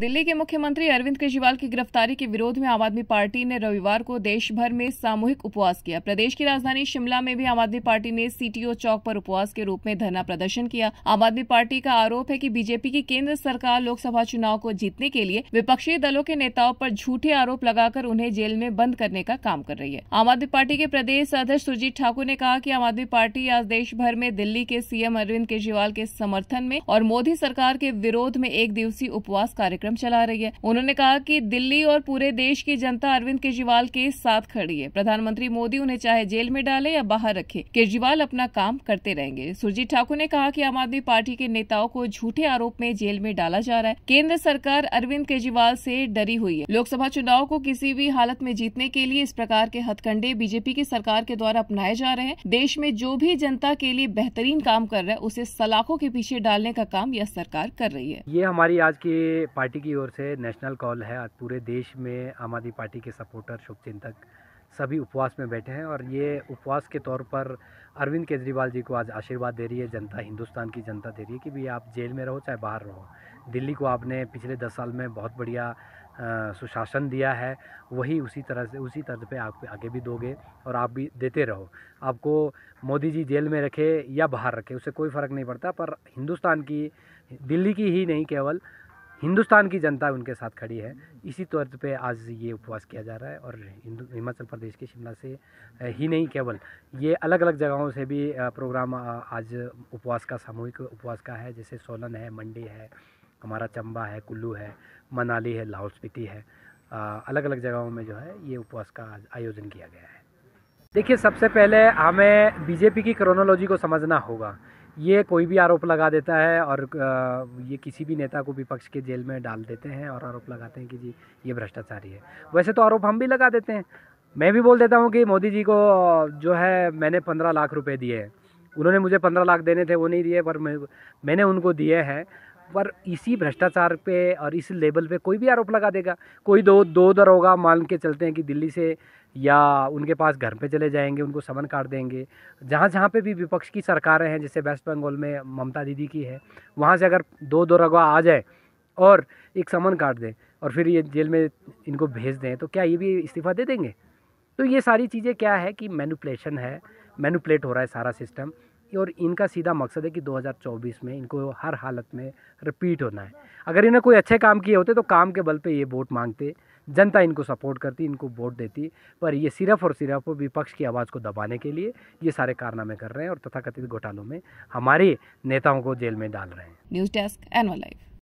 दिल्ली के मुख्यमंत्री अरविंद केजरीवाल की गिरफ्तारी के विरोध में आम आदमी पार्टी ने रविवार को देश भर में सामूहिक उपवास किया प्रदेश की राजधानी शिमला में भी आम आदमी पार्टी ने सीटीओ चौक पर उपवास के रूप में धरना प्रदर्शन किया आम आदमी पार्टी का आरोप है कि बीजेपी की केंद्र सरकार लोकसभा चुनाव को जीतने के लिए विपक्षी दलों के नेताओं पर झूठे आरोप लगाकर उन्हें जेल में बंद करने का काम कर रही है आम आदमी पार्टी के प्रदेश अध्यक्ष सुरजीत ठाकुर ने कहा की आम आदमी पार्टी आज देश भर में दिल्ली के सीएम अरविंद केजरीवाल के समर्थन में और मोदी सरकार के विरोध में एक दिवसीय उपवास कार्यक्रम कार्यक्रम चला रही है उन्होंने कहा कि दिल्ली और पूरे देश की जनता अरविंद केजरीवाल के साथ खड़ी है प्रधानमंत्री मोदी उन्हें चाहे जेल में डाले या बाहर रखे केजरीवाल अपना काम करते रहेंगे सुरजीत ठाकुर ने कहा की आम आदमी पार्टी के नेताओं को झूठे आरोप में जेल में डाला जा रहा है केंद्र सरकार अरविंद केजरीवाल से डरी हुई है लोकसभा चुनाव को किसी भी हालत में जीतने के लिए इस प्रकार के हथकंडे बीजेपी की सरकार के द्वारा अपनाए जा रहे हैं देश में जो भी जनता के लिए बेहतरीन काम कर रहा है उसे सलाखों के पीछे डालने का काम यह सरकार कर रही है ये हमारी आज की पार्टी पार्टी की ओर से नेशनल कॉल है आज पूरे देश में आम आदमी पार्टी के सपोर्टर शुभ चिंतक सभी उपवास में बैठे हैं और ये उपवास के तौर पर अरविंद केजरीवाल जी को आज आशीर्वाद दे रही है जनता हिंदुस्तान की जनता दे रही है कि भी आप जेल में रहो चाहे बाहर रहो दिल्ली को आपने पिछले दस साल में बहुत बढ़िया सुशासन दिया है वही उसी तरह से उसी तर्ज पे आप आगे भी दोगे और आप भी देते रहो आपको मोदी जी जेल में रखे या बाहर रखे उससे कोई फ़र्क नहीं पड़ता पर हिंदुस्तान की दिल्ली की ही नहीं केवल हिंदुस्तान की जनता उनके साथ खड़ी है इसी तौर पे आज ये उपवास किया जा रहा है और हिंदू हिमाचल प्रदेश के शिमला से ही नहीं केवल ये अलग अलग जगहों से भी प्रोग्राम आज उपवास का सामूहिक उपवास का है जैसे सोलन है मंडी है हमारा चंबा है कुल्लू है मनाली है लाहौल स्पीति है अलग अलग जगहों में जो है ये उपवास का आयोजन किया गया है देखिए सबसे पहले हमें बीजेपी की क्रोनोलॉजी को समझना होगा ये कोई भी आरोप लगा देता है और ये किसी भी नेता को विपक्ष के जेल में डाल देते हैं और आरोप लगाते हैं कि जी ये भ्रष्टाचारी है वैसे तो आरोप हम भी लगा देते हैं मैं भी बोल देता हूँ कि मोदी जी को जो है मैंने पंद्रह लाख रुपए दिए हैं उन्होंने मुझे पंद्रह लाख देने थे वो नहीं दिए पर मैं मैंने उनको दिए हैं पर इसी भ्रष्टाचार पे और इस लेवल पे कोई भी आरोप लगा देगा कोई दो दो दरोगा मान के चलते हैं कि दिल्ली से या उनके पास घर पे चले जाएंगे उनको समन काट देंगे जहाँ जहाँ पे भी विपक्ष की सरकारें हैं जैसे वेस्ट बंगाल में ममता दीदी की है वहाँ से अगर दो दो रगवा आ जाए और एक समन काट दें और फिर ये जेल में इनको भेज दें तो क्या ये भी इस्तीफ़ा दे देंगे तो ये सारी चीज़ें क्या है कि मैनुपलेशन है मैनुपलेट हो रहा है सारा सिस्टम और इनका सीधा मकसद है कि 2024 में इनको हर हालत में रिपीट होना है अगर इन्हें कोई अच्छे काम किए होते तो काम के बल पे ये वोट मांगते जनता इनको सपोर्ट करती इनको वोट देती पर ये सिर्फ और सिर्फ विपक्ष की आवाज़ को दबाने के लिए ये सारे कारनामे कर रहे हैं और तथाकथित घोटालों में हमारे नेताओं को जेल में डाल रहे हैं न्यूज़ डेस्क एनवा लाइफ